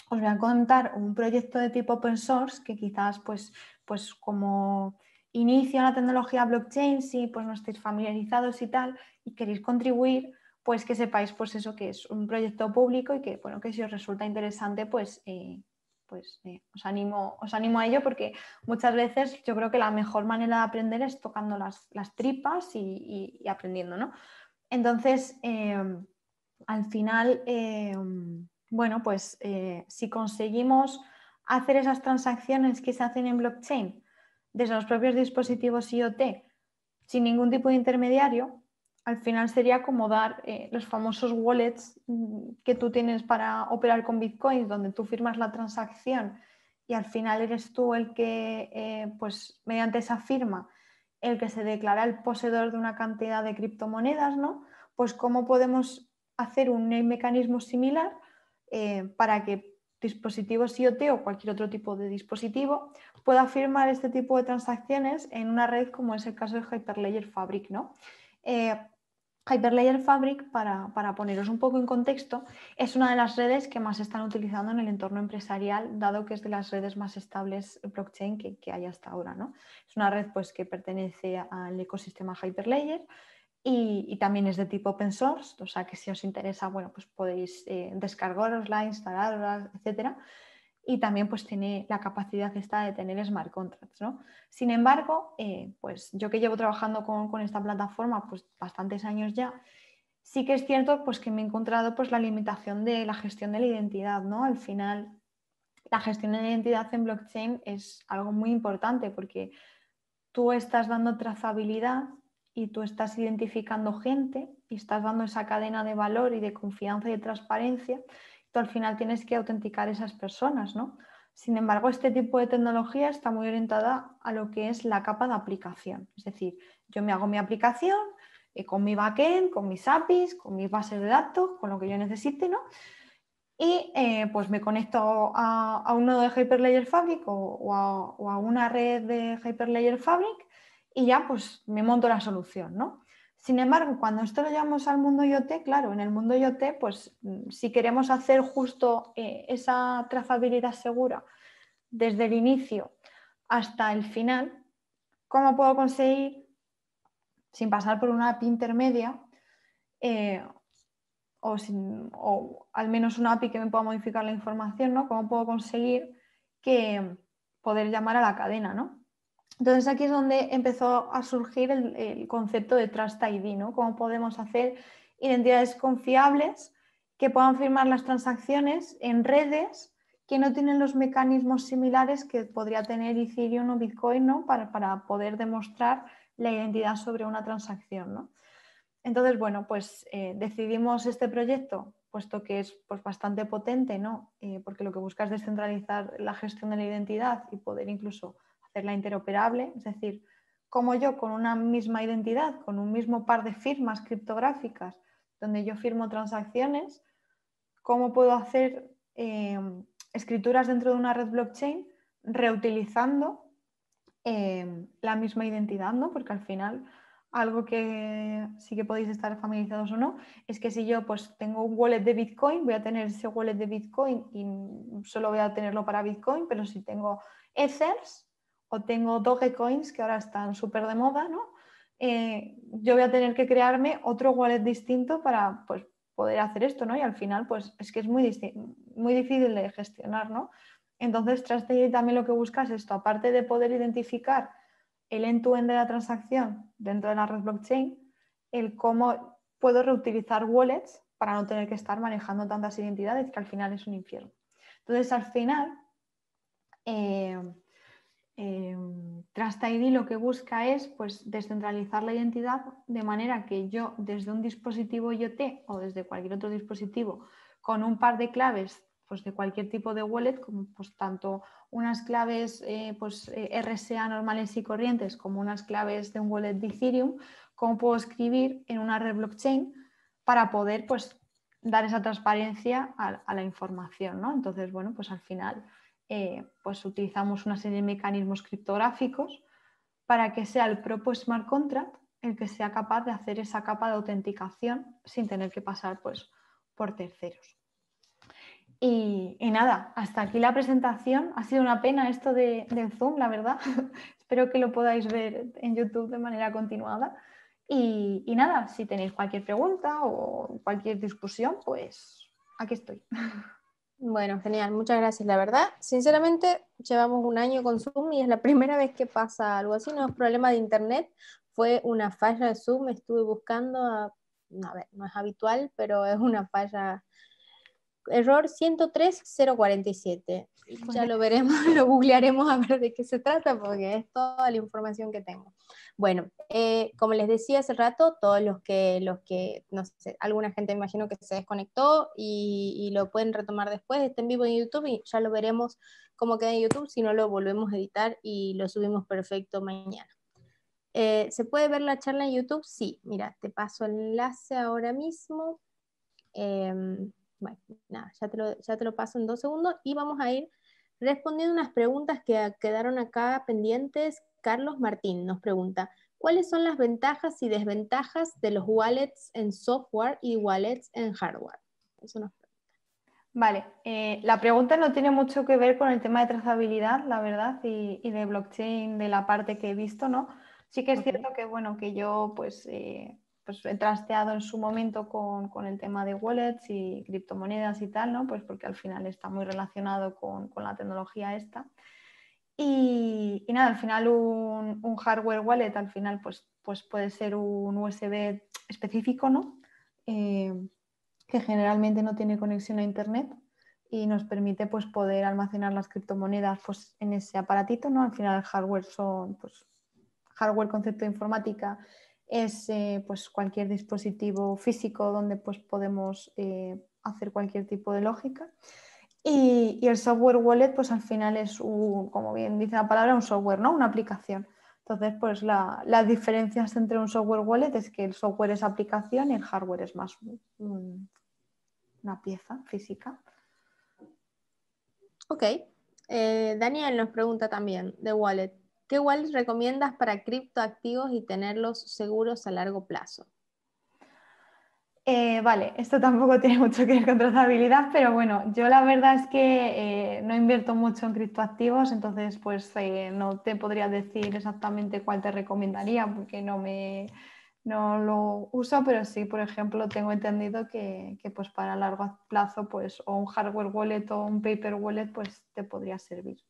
os voy a contar un proyecto de tipo open source que quizás pues, pues como inicia la tecnología blockchain, si pues no estáis familiarizados y tal, y queréis contribuir, pues que sepáis pues eso que es un proyecto público y que bueno, que si os resulta interesante, pues, eh, pues eh, os, animo, os animo a ello porque muchas veces yo creo que la mejor manera de aprender es tocando las, tripas y, aprendiendo, ¿no? Entonces, em, al final, em, bueno, pues eh, si conseguimos hacer esas transacciones que se hacen en blockchain, desde los propios dispositivos IoT sin ningún tipo de intermediario, al final sería como dar eh, los famosos wallets mm, que tú tienes para operar con bitcoins, donde tú firmas la transacción y al final eres tú el que, eh, pues mediante esa firma, el que se declara el poseedor de una cantidad de criptomonedas, ¿no? Pues cómo podemos hacer un mecanismo similar eh, para que dispositivos IoT o cualquier otro tipo de dispositivo, pueda firmar este tipo de transacciones en una red como es el caso de Hyperledger Fabric. ¿no? Eh, Hyperledger Fabric, para, para, poneros un poco en contexto, es una de las redes que más se están utilizando en el entorno empresarial, dado que es de las redes más estables blockchain que, que hay hasta ahora. ¿no? Es una red pues, que pertenece al ecosistema Hyperledger y, también es de tipo open source, o sea que si os interesa, bueno, pues podéis eh, descargarosla, instalarosla, etcétera y también pues tiene la capacidad esta de tener smart contracts. ¿no? Sin embargo, eh, pues yo que llevo trabajando con, esta plataforma pues bastantes años ya, sí que es cierto pues que me he encontrado pues la limitación de la gestión de la identidad, ¿no? Al final la gestión de la identidad en blockchain es algo muy importante porque tú estás dando trazabilidad y tú estás identificando gente y estás dando esa cadena de valor y de confianza y de transparencia, tú al final tienes que autenticar esas personas, ¿no? Sin embargo, este tipo de tecnología está muy orientada a lo que es la capa de aplicación. Es decir, yo me hago mi aplicación eh, con mi backend, con mis APIs, con mis bases de datos, con lo que yo necesite, Y eh, pues me conecto a, a, un nodo de hyperlayer Fabric o, a, una red de hyperlayer Fabric y ya pues me monto la solución, ¿no? Sin embargo, cuando esto lo llamamos al mundo IoT, claro, en el mundo IoT, pues mm, si queremos hacer justo eh, esa trazabilidad segura desde el inicio hasta el final, ¿cómo puedo conseguir, sin pasar por una API intermedia, eh, o, o, al menos una API que me pueda modificar la información, ¿no? ¿Cómo puedo conseguir que poder llamar a la cadena, ¿no? Entonces aquí es donde empezó a surgir el, concepto de Trust ID, ¿no? Cómo podemos hacer identidades confiables que puedan firmar las transacciones en redes que no tienen los mecanismos similares que podría tener Ethereum o Bitcoin ¿no? para, poder demostrar la identidad sobre una transacción. ¿no? Entonces, bueno, pues eh, decidimos este proyecto, puesto que es pues, bastante potente, ¿no? Eh, porque lo que busca es descentralizar la gestión de la identidad y poder incluso hacerla interoperable, es decir, como yo con una misma identidad, con un mismo par de firmas criptográficas, donde yo firmo transacciones, cómo puedo hacer eh, escrituras dentro de una red blockchain reutilizando eh, la misma identidad, ¿no? Porque al final algo que sí que podéis estar familiarizados o no, es que si yo pues tengo un wallet de Bitcoin, voy a tener ese wallet de Bitcoin y solo voy a tenerlo para Bitcoin, pero si tengo Ethers, o tengo coins que ahora están súper de moda, ¿no? Eh, yo voy a tener que crearme otro wallet distinto para pues, poder hacer esto, ¿no? Y al final, pues es que es muy, muy difícil de gestionar, ¿no? Entonces, y también lo que buscas es esto, aparte de poder identificar el end-to-end de la transacción dentro de la red blockchain, el cómo puedo reutilizar wallets para no tener que estar manejando tantas identidades, que al final es un infierno. Entonces, al final, eh, eh, Trust ID lo que busca es pues, descentralizar la identidad de manera que yo desde un dispositivo IoT o desde cualquier otro dispositivo con un par de claves pues, de cualquier tipo de wallet, como pues, tanto unas claves eh, pues, eh, RSA normales y corrientes como unas claves de un wallet de Ethereum, como puedo escribir en una red blockchain para poder pues, dar esa transparencia a, a la información. ¿no? Entonces, bueno, pues al final eh, pues utilizamos una serie de mecanismos criptográficos para que sea el propio smart contract el que sea capaz de hacer esa capa de autenticación sin tener que pasar pues, por terceros. Y, nada, hasta aquí la presentación. Ha sido una pena esto de, del Zoom, la verdad. <laughs> Espero que lo podáis ver en YouTube de manera continuada. y nada, si tenéis cualquier pregunta o cualquier discusión, pues aquí estoy. <laughs> Bueno, genial, muchas gracias. La verdad, sinceramente, llevamos un año con Zoom y es la <laughs> primera vez que pasa algo así. No es problema de internet, fue una falla de Zoom. Estuve buscando, a, ver, no es habitual, pero es una falla error 103047. Ya lo veremos, <laughs> lo googlearemos a ver de qué se trata, porque es toda la información que tengo. Bueno, eh, como les decía hace rato, todos los que, los que, no sé, alguna gente imagino que se desconectó y, lo pueden retomar después, está en vivo en YouTube y ya lo veremos cómo queda en YouTube, si no lo volvemos a editar y lo subimos perfecto mañana. Eh, ¿Se puede ver la charla en YouTube? Sí, mira, te paso el enlace ahora mismo. Eh, bueno, nada, ya te, lo, ya te lo paso en dos segundos y vamos a ir respondiendo unas preguntas que quedaron acá pendientes. Carlos Martín nos pregunta, ¿cuáles son las ventajas y desventajas de los wallets en software y wallets en hardware? Eso nos pregunta. Vale, eh, la pregunta no tiene mucho que ver con el tema de trazabilidad, la verdad, y, de blockchain, de la parte que he visto, ¿no? Sí que es cierto que, bueno, que yo pues... Eh, pues, he trasteado en su momento con, con, el tema de wallets y criptomonedas y tal, ¿no? Pues porque al final está muy relacionado con, con la tecnología esta. Y, y, nada, al final un, hardware wallet, al final pues, pues puede ser un USB específico, ¿no? Eh, que generalmente no tiene conexión a internet y nos permite pues poder almacenar las criptomonedas pues, en ese aparatito, ¿no? Al final el hardware son pues, hardware concepto de informática es eh, pues cualquier dispositivo físico donde pues, podemos eh, hacer cualquier tipo de lógica. Y, el software wallet, pues al final es un, como bien dice la palabra, un software, ¿no? Una aplicación. Entonces, pues las diferencias entre un software wallet es que el software es aplicación y el hardware es más una pieza física. Ok. Eh, Daniel nos pregunta también de wallet. ¿Qué wallets recomiendas para criptoactivos y tenerlos seguros a largo plazo? Eh, vale, esto tampoco <laughs> tiene mucho que ver con trazabilidad, pero bueno, yo la verdad es que eh, no invierto mucho en criptoactivos, entonces pues eh, no te podría decir exactamente cuál te recomendaría porque no me lo uso, pero sí, por ejemplo, tengo entendido que, pues para largo plazo, pues o un hardware wallet o un paper wallet, pues te podría servir.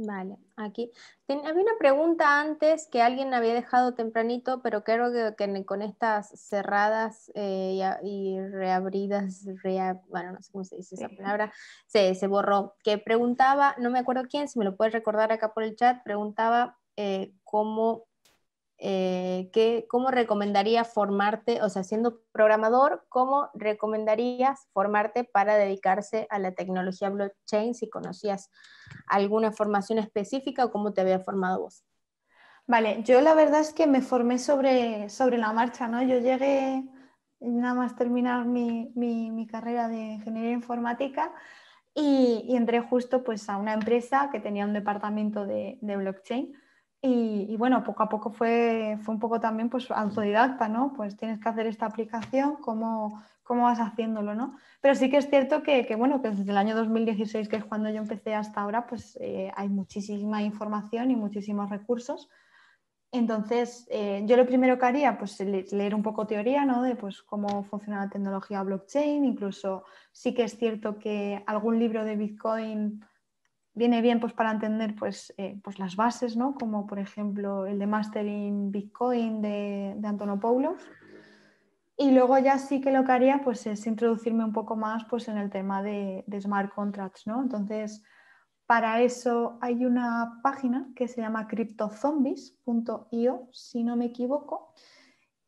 Vale, aquí. había una pregunta antes que alguien había dejado tempranito, pero creo que, con estas cerradas eh, y, reabridas, bueno, no sé cómo se dice esa palabra, se, borró. Que preguntaba, no me acuerdo quién, si me lo puedes recordar acá por el chat, preguntaba eh, cómo eh, ¿cómo recomendaría formarte, o sea, siendo programador, cómo recomendarías formarte para dedicarse a la tecnología blockchain si conocías alguna formación específica o cómo te había formado vos? Vale, yo la verdad es que me formé sobre, sobre la marcha, ¿no? Yo llegué nada más terminar mi, mi, carrera de ingeniería informática y, entré justo pues a una empresa que tenía un departamento de blockchain y, bueno, poco a poco fue, fue un poco también pues autodidacta, ¿no? Pues tienes que hacer esta aplicación, ¿cómo, cómo vas haciéndolo, ¿no? Pero sí que es cierto que, bueno, que desde el año 2016, que es cuando yo empecé hasta ahora, pues eh, hay muchísima información y muchísimos recursos. Entonces, eh, yo lo primero que haría, pues leer un poco teoría, ¿no? De pues cómo funciona la tecnología blockchain, incluso sí que es cierto que algún libro de Bitcoin viene bien pues, para entender pues, eh, pues, las bases, ¿no? como por ejemplo el de Mastering Bitcoin de, antonio Antonopoulos. Y luego ya sí que lo que haría pues, es introducirme un poco más pues, en el tema de, smart contracts. ¿no? Entonces, para eso hay una página que se llama cryptozombies.io, si no me equivoco,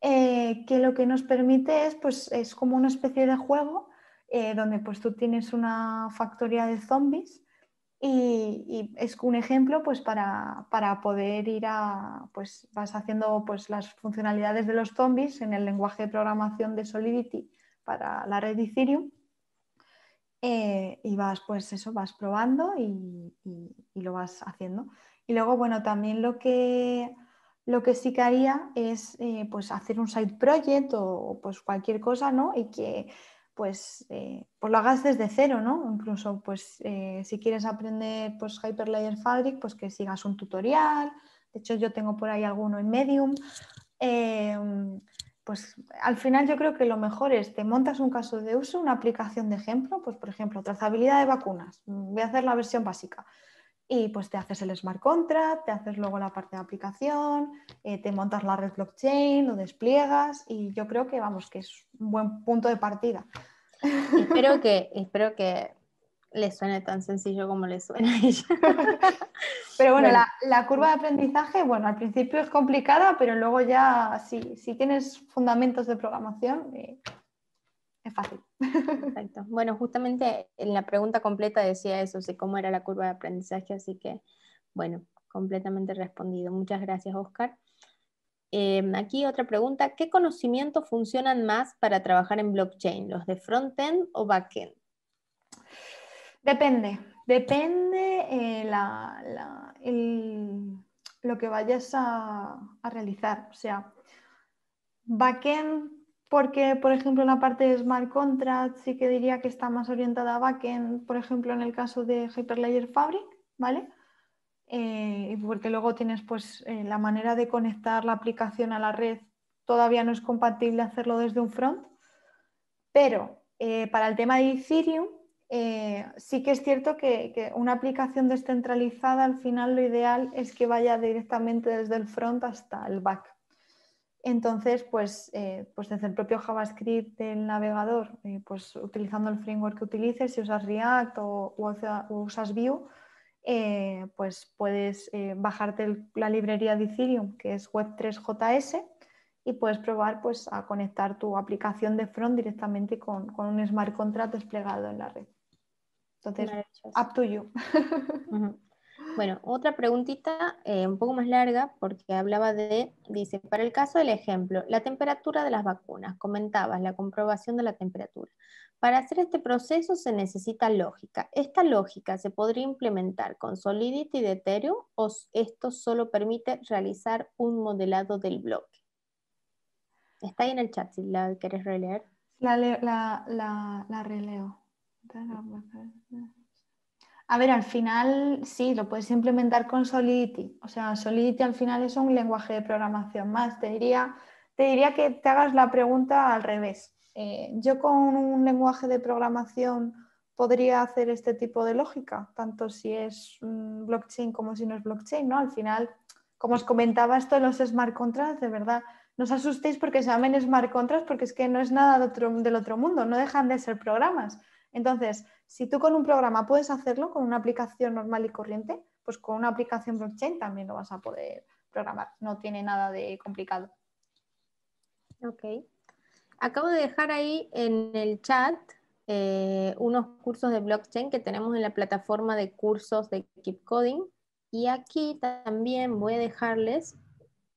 eh, que lo que nos permite es, pues, es como una especie de juego eh, donde pues, tú tienes una factoría de zombies y, es un ejemplo pues, para, poder ir a, pues vas haciendo pues, las funcionalidades de los zombies en el lenguaje de programación de Solidity para la red Ethereum. Eh, y vas, pues eso, vas probando y, lo vas haciendo. Y luego, bueno, también lo que, lo que sí que haría es eh, pues hacer un side project o pues cualquier cosa, ¿no? Y que pues, eh, pues, lo hagas desde cero, ¿no? Incluso, pues, eh, si quieres aprender pues, Hyperlayer Fabric, pues que sigas un tutorial. De hecho, yo tengo por ahí alguno en Medium. Eh, pues al final yo creo que lo mejor es, te montas un caso de uso, una aplicación de ejemplo, pues por ejemplo, trazabilidad de vacunas. Voy a hacer la versión básica y pues te haces el smart contract, te haces luego la parte de aplicación, eh, te montas la red blockchain, lo despliegas y yo creo que vamos, que es un buen punto de partida. Espero <laughs> que, espero que le suene tan sencillo como le suena a ella. <laughs> Pero bueno, La, curva de aprendizaje, bueno, al principio es complicada, pero luego ya si, si tienes fundamentos de programación, eh, es fácil. Bueno, justamente en la pregunta completa decía eso, cómo era la curva de aprendizaje, así que, bueno, completamente respondido. Muchas gracias, Oscar. Em, aquí otra pregunta, ¿qué conocimientos funcionan más para trabajar en blockchain? ¿Los de frontend o backend? Depende, depende eh, lo que vayas a, realizar. O sea, backend porque, por ejemplo, la parte de smart contract sí que diría que está más orientada a backend, por ejemplo, en el caso de Hyperledger Fabric, ¿vale? Y eh, porque luego tienes pues eh, la manera de conectar la aplicación a la red, todavía no es compatible hacerlo desde un front, pero eh, para el tema de Ethereum sí que es cierto que, que una aplicación descentralizada al final lo ideal es que vaya directamente desde el front hasta el back. Entonces, pues, eh, pues, desde el propio JavaScript del navegador, eh, pues utilizando el framework que utilices, si usas React o, usas Vue, eh, pues puedes bajarte la librería de Ethereum, que es Web3JS, y puedes probar pues, a conectar tu aplicación de front directamente con, un smart contract desplegado en la red. Entonces, up to you. Bueno, otra preguntita eh, un poco más larga, porque hablaba de, dice, para el caso del ejemplo, la temperatura de las vacunas, comentabas la comprobación de la temperatura. Para hacer este proceso se necesita lógica. ¿Esta lógica se podría implementar con Solidity de Ethereum o esto solo permite realizar un modelado del bloque? Está ahí en el chat si la quieres releer. La, la, la, la releo. A ver, al final sí, lo puedes implementar con Solidity. O sea, Solidity al final es un lenguaje de programación más. Te diría, que te hagas la pregunta al revés. Eh, yo con un lenguaje de programación podría hacer este tipo de lógica, tanto si es mm, blockchain como si no es blockchain, ¿no? Al final, como os comentaba esto de los smart contracts, de verdad, no os asustéis porque se llamen smart contracts porque es que no es nada del otro mundo, no dejan de ser programas entonces, si tú con un programa puedes hacerlo, con una aplicación normal y corriente, pues con una aplicación blockchain también lo vas a poder programar. No tiene nada de complicado. Ok. Acabo de dejar ahí en el chat eh, unos cursos de blockchain que tenemos en la plataforma de cursos de Keep Coding. Y aquí también voy a dejarles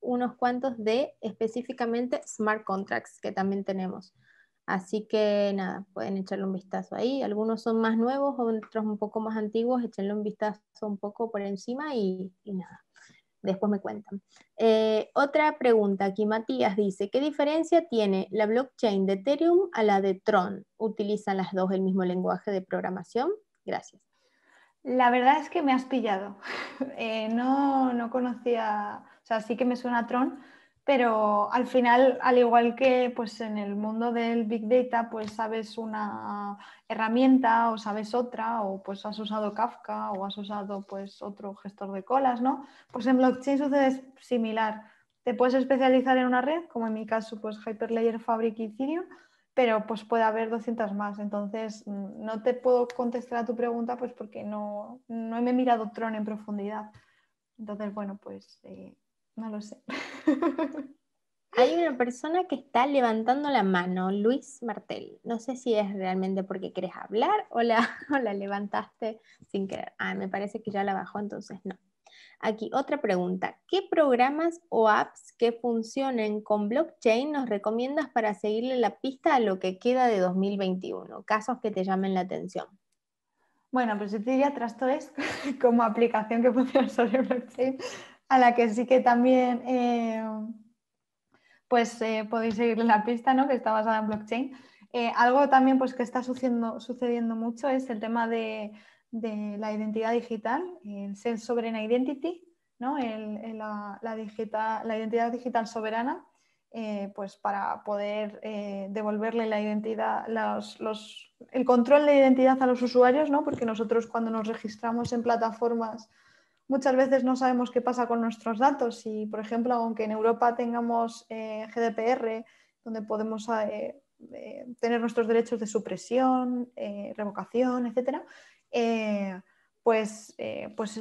unos cuantos de específicamente smart contracts que también tenemos. Así que nada, pueden echarle un vistazo ahí. Algunos son más nuevos, otros un poco más antiguos, echenle un vistazo un poco por encima y, nada. Después me cuentan. Eh, otra pregunta, aquí Matías dice, ¿qué diferencia tiene la blockchain de Ethereum a la de Tron? ¿Utilizan las dos el mismo lenguaje de programación? Gracias. La verdad es que me has pillado. <laughs> Eh, no, no conocía, o sea, sí que me suena Tron, pero al final, al igual que pues, en el mundo del Big Data, pues sabes una herramienta o sabes otra, o pues has usado Kafka o has usado pues, otro gestor de colas, ¿no? Pues en blockchain sucede similar. Te puedes especializar en una red, como en mi caso, pues Hyperlayer, Fabric y Ethereum, pero pues puede haber 200 más. Entonces, mm, no te puedo contestar a tu pregunta pues porque no, no me he mirado Tron en profundidad. Entonces, bueno, pues eh, no lo sé. <laughs> <laughs> Hay una persona que está levantando la mano, Luis Martel. No sé si es realmente porque querés hablar <laughs> o la, levantaste sin querer. Ah, me parece que ya la bajó, entonces no. Aquí otra pregunta. ¿Qué programas o apps que funcionen con blockchain nos recomiendas para seguirle la pista a lo que queda de 2021? Casos que te llamen la atención. Bueno, pues yo te diría Trasto <laughs> como aplicación que funciona sobre blockchain a la que sí que también eh, pues eh, podéis seguir la pista, Que está basada en blockchain. Eh, algo también pues, que está sucediendo, mucho es el tema de, la identidad digital, el self sovereign identity, la, identidad digital soberana, pues para poder devolverle la identidad, el control de identidad a los usuarios, porque nosotros cuando nos registramos en plataformas muchas veces no sabemos qué pasa con nuestros datos y, por ejemplo, aunque en Europa tengamos eh, GDPR, donde podemos ah, eh, eh, tener nuestros derechos de supresión, revocación, etc., pues, pues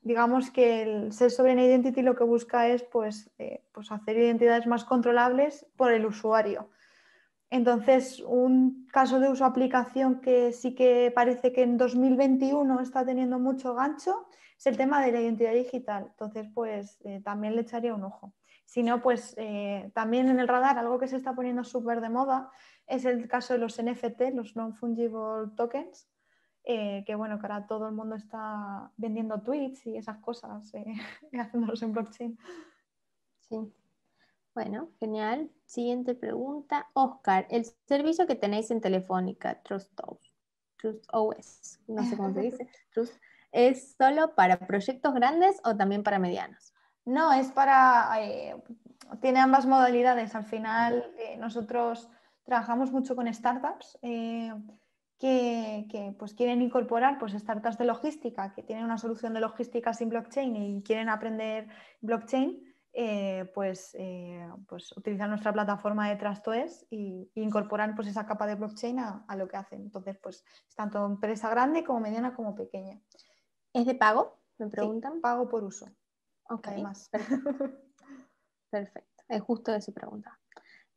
digamos que el ser sovereign identity lo que busca es pues, pues hacer identidades más controlables por el usuario. Entonces, un caso de uso aplicación que sí que parece que en 2021 está teniendo mucho gancho el tema de la identidad digital. Entonces, pues eh, también le echaría un ojo. Si no, pues eh, también en el radar, algo que se está poniendo súper de moda es el caso de los NFT, los non-fungible tokens, eh, que bueno, que ahora todo el mundo está vendiendo tweets y esas cosas, eh, <laughs> haciéndolos en blockchain. Sí. Bueno, genial. Siguiente pregunta. Oscar, el servicio que tenéis en Telefónica, TrustOS, Trust OS, no sé cómo se dice, <laughs> Trust, ¿Es solo para proyectos grandes o también para medianos? No, es para... Eh, tiene ambas modalidades. Al final eh, nosotros trabajamos mucho con startups eh, que, pues, quieren incorporar pues, startups de logística, que tienen una solución de logística sin blockchain y quieren aprender blockchain. Pues, pues, utilizar nuestra plataforma de TrustOS y, incorporar pues, esa capa de blockchain a, a, lo que hacen. Entonces, pues es tanto empresa grande como mediana como pequeña. ¿Es de pago? Me preguntan. pago por uso. Ok. Más. <laughs> Perfecto. Es justo de su pregunta.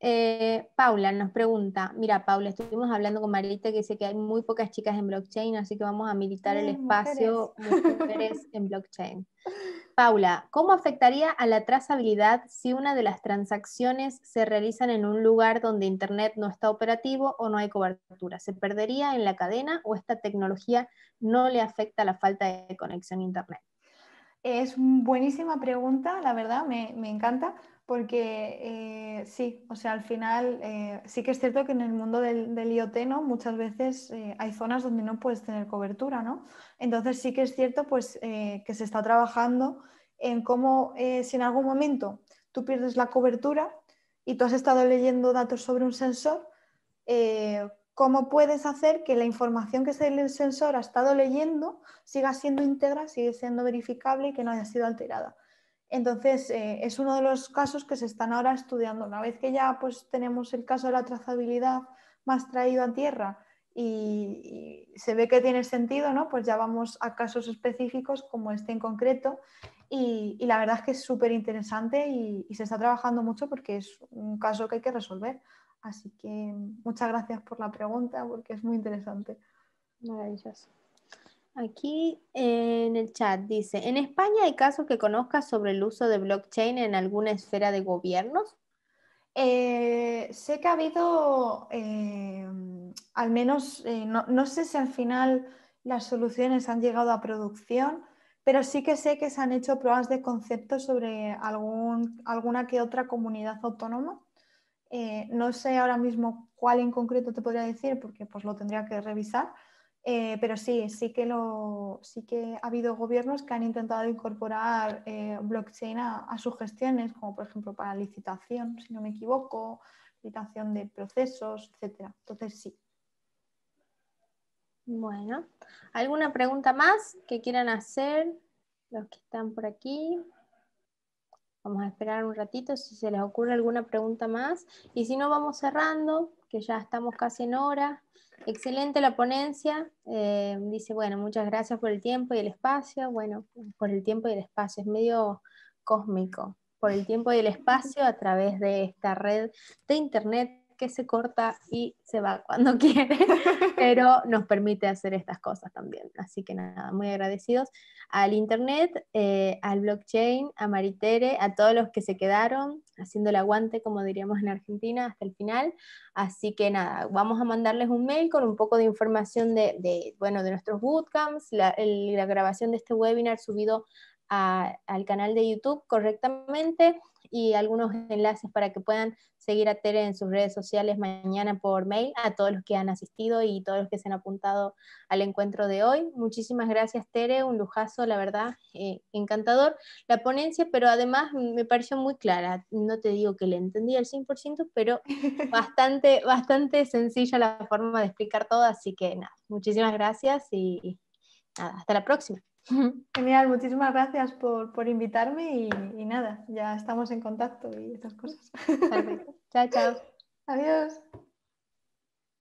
Eh, Paula nos pregunta, mira Paula, estuvimos hablando con Marita que dice que hay muy pocas chicas en blockchain, así que vamos a militar el espacio mujeres. mujeres en blockchain. <laughs> Paula, ¿cómo afectaría a la trazabilidad si una de las transacciones se realizan en un lugar donde Internet no está operativo o no hay cobertura? ¿Se perdería en la cadena o esta tecnología no le afecta la falta de conexión a Internet? Es buenísima pregunta, la verdad, me encanta, porque eh, sí, o sea, al final eh, sí que es cierto que en el mundo del, del IoT, Muchas veces eh, hay zonas donde no puedes tener cobertura, ¿no? Entonces sí que es cierto, pues, que se está trabajando en cómo si en algún momento tú pierdes la cobertura y tú has estado leyendo datos sobre un sensor, cómo puedes hacer que la información que el sensor ha estado leyendo siga siendo íntegra, sigue siendo verificable y que no haya sido alterada. Entonces, eh, es uno de los casos que se están ahora estudiando. Una vez que ya pues, tenemos el caso de la trazabilidad más traído a tierra y, se ve que tiene sentido, pues ya vamos a casos específicos como este en concreto. Y, la verdad es que es súper interesante y, se está trabajando mucho porque es un caso que hay que resolver. Así que muchas gracias por la pregunta porque es muy interesante. Aquí en el chat dice, ¿en España hay casos que conozcas sobre el uso de blockchain en alguna esfera de gobiernos? Eh, sé que ha habido, eh, al menos, eh, no, no, sé si al final las soluciones han llegado a producción, pero sí que sé que se han hecho pruebas de concepto sobre algún, alguna que otra comunidad autónoma. no sé ahora mismo cuál en concreto te podría decir, porque pues lo tendría que revisar, eh, pero sí, sí que, sí que ha habido gobiernos que han intentado incorporar eh, blockchain a, sus gestiones, como por ejemplo para licitación, si no me equivoco, licitación de procesos, etc. Entonces sí. Bueno, ¿alguna pregunta más que quieran hacer los que están por aquí? Vamos a esperar un ratito si se les ocurre alguna pregunta más. Y si no, vamos cerrando ya estamos casi en hora. Excelente la ponencia. Eh, dice, bueno, muchas gracias por el tiempo y el espacio. Bueno, por el tiempo y el espacio, es medio cósmico. Por el tiempo y el espacio a través de esta red de Internet que se corta y se va cuando <laughs> quiere, pero nos permite hacer estas cosas también. Así que nada, muy agradecidos al Internet, eh, al blockchain, a Maritere, a todos los que se quedaron haciendo el aguante, como diríamos en Argentina, hasta el final. Así que nada, vamos a mandarles un mail con un poco de información de, bueno, de nuestros bootcamps, la, la grabación de este webinar subido al canal de YouTube correctamente y algunos enlaces para que puedan seguir a Tere en sus redes sociales mañana por mail, a todos los que han asistido y todos los que se han apuntado al encuentro de hoy. Muchísimas gracias Tere, un lujazo, la verdad, eh, encantador la ponencia, pero además me pareció muy clara, no te digo que la entendí al 100%, pero <laughs> bastante, bastante sencilla la forma de explicar todo, así que nada, muchísimas gracias y hasta la próxima. <laughs> Genial, muchísimas gracias por, invitarme y, nada, ya estamos en contacto y estas cosas. chao, chao. <laughs> Adiós.